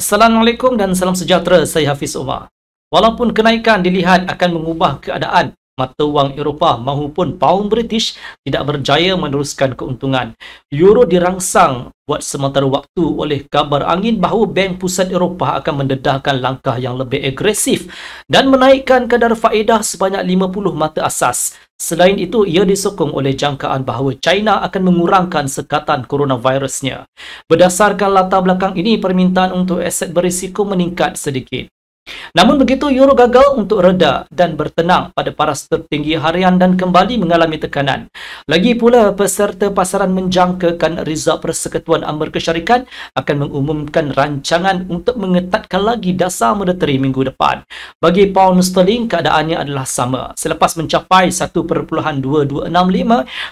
Assalamualaikum dan salam sejahtera, saya Hafiz Omar. Walaupun kenaikan dilihat akan mengubah keadaan mata wang Eropah maupun pound British tidak berjaya meneruskan keuntungan. Euro dirangsang buat sementara waktu oleh kabar angin bahawa Bank Pusat Eropah akan mendedahkan langkah yang lebih agresif dan menaikkan kadar faedah sebanyak 50 mata asas. Selain itu, ia disokong oleh jangkaan bahawa China akan mengurangkan sekatan coronavirusnya. Berdasarkan latar belakang ini, permintaan untuk aset berisiko meningkat sedikit. Namun begitu, euro gagal untuk reda dan bertenang pada paras tertinggi harian dan kembali mengalami tekanan. Lagi pula, peserta pasaran menjangkakan Rizal Persekutuan Amerika Syarikat akan mengumumkan rancangan untuk mengetatkan lagi dasar moneteri minggu depan. Bagi pound sterling, keadaannya adalah sama. Selepas mencapai 1.2265,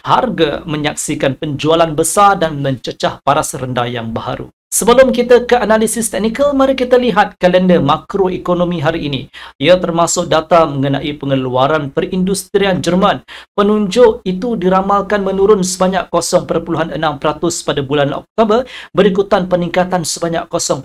harga menyaksikan penjualan besar dan mencecah paras rendah yang baru. Sebelum kita ke analisis teknikal, mari kita lihat kalender makroekonomi hari ini. Ia termasuk data mengenai pengeluaran perindustrian Jerman. Penunjuk itu diramalkan menurun sebanyak 0.6% pada bulan Oktober berikutan peningkatan sebanyak 0.6%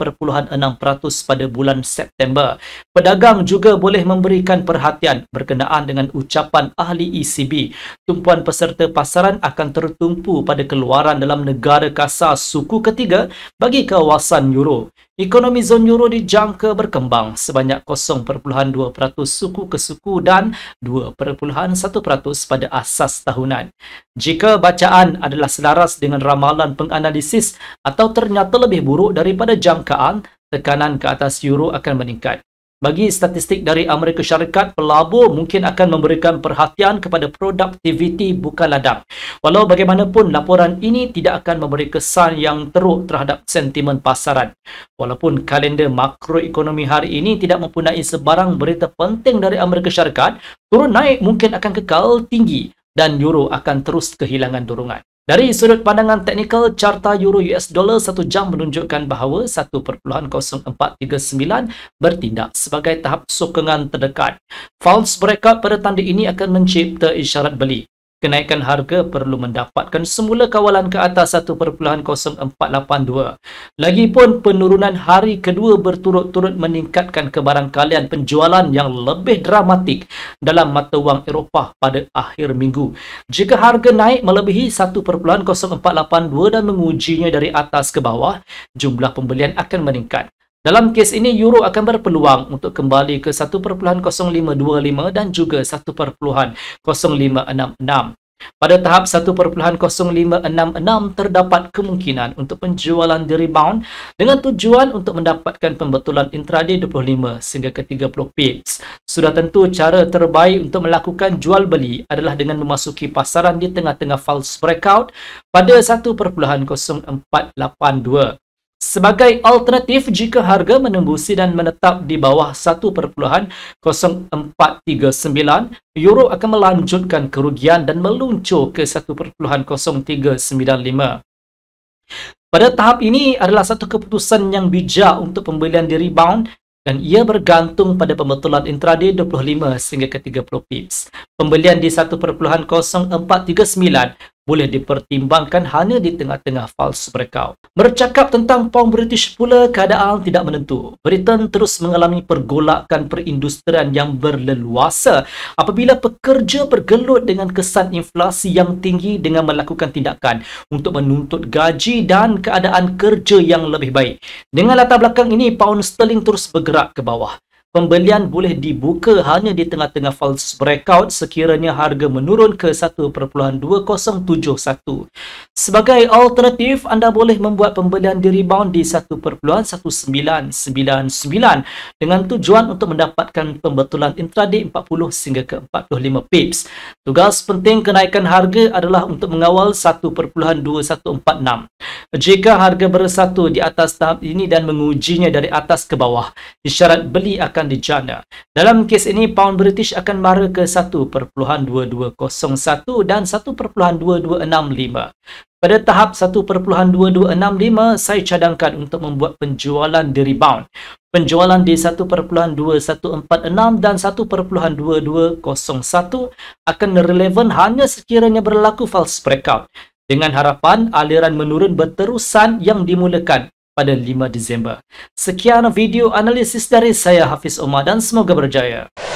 pada bulan September. Pedagang juga boleh memberikan perhatian berkenaan dengan ucapan ahli ECB. Tumpuan peserta pasaran akan tertumpu pada keluaran dalam negara kasar suku ketiga bagi bagi kawasan euro, ekonomi zon euro dijangka berkembang sebanyak 0.2% suku ke suku dan 2.1% pada asas tahunan. Jika bacaan adalah selaras dengan ramalan penganalisis atau ternyata lebih buruk daripada jangkaan, tekanan ke atas euro akan meningkat. Bagi statistik dari Amerika Syarikat, pelabur mungkin akan memberikan perhatian kepada produktiviti bukan ladang. Walau bagaimanapun, laporan ini tidak akan memberi kesan yang teruk terhadap sentimen pasaran. Walaupun kalender makroekonomi hari ini tidak mempunyai sebarang berita penting dari Amerika Syarikat, turun naik mungkin akan kekal tinggi dan euro akan terus kehilangan dorongan. Dari sudut pandangan teknikal, carta euro US dollar satu jam menunjukkan bahawa 1.0439 bertindak sebagai tahap sokongan terdekat. False breakout pada tanda ini akan mencipta isyarat beli. Kenaikan harga perlu mendapatkan semula kawalan ke atas 1.0482. Lagipun penurunan hari kedua berturut-turut meningkatkan kebarangkalian penjualan yang lebih dramatik dalam mata wang Eropah pada akhir minggu. Jika harga naik melebihi 1.0482 dan mengujinya dari atas ke bawah, jumlah pembelian akan meningkat. Dalam kes ini, euro akan berpeluang untuk kembali ke 1.0525 dan juga 1.0566. Pada tahap 1.0566 terdapat kemungkinan untuk penjualan di rebound dengan tujuan untuk mendapatkan pembetulan intraday 25 sehingga ke 30 pips. Sudah tentu cara terbaik untuk melakukan jual beli adalah dengan memasuki pasaran di tengah-tengah false breakout pada 1.0482. Sebagai alternatif jika harga menembusi dan menetap di bawah 1.0439, euro akan melanjutkan kerugian dan meluncur ke 1.0395. Pada tahap ini adalah satu keputusan yang bijak untuk pembelian di rebound dan ia bergantung pada pembetulan intraday 25 sehingga ke 30 pips. Pembelian di 1.0439 boleh dipertimbangkan hanya di tengah-tengah fals Mereka Bercakap tentang pound British pula, keadaan tidak menentu. Britain terus mengalami pergolakan perindustrian yang berleluasa apabila pekerja bergelut dengan kesan inflasi yang tinggi dengan melakukan tindakan untuk menuntut gaji dan keadaan kerja yang lebih baik. Dengan latar belakang ini, pound sterling terus bergerak ke bawah. Pembelian boleh dibuka hanya di tengah-tengah false breakout sekiranya harga menurun ke 1.2071. Sebagai alternatif, anda boleh membuat pembelian di rebound di 1.1999 dengan tujuan untuk mendapatkan pembetulan intraday 40 sehingga ke 45 pips. Tugas penting kenaikan harga adalah untuk mengawal 1.2146. Jika harga bersatu di atas tahap ini dan mengujinya dari atas ke bawah, isyarat beli akan akan dijana. Dalam kes ini, pound British akan mara ke 1.2201 dan 1.2265. Pada tahap 1.2265, saya cadangkan untuk membuat penjualan di rebound. Penjualan di 1.2146 dan 1.2201 akan relevan hanya sekiranya berlaku false breakout. Dengan harapan aliran menurun berterusan yang dimulakan pada 5 Disember. Sekian video analisis dari saya Hafiz Omar dan semoga berjaya.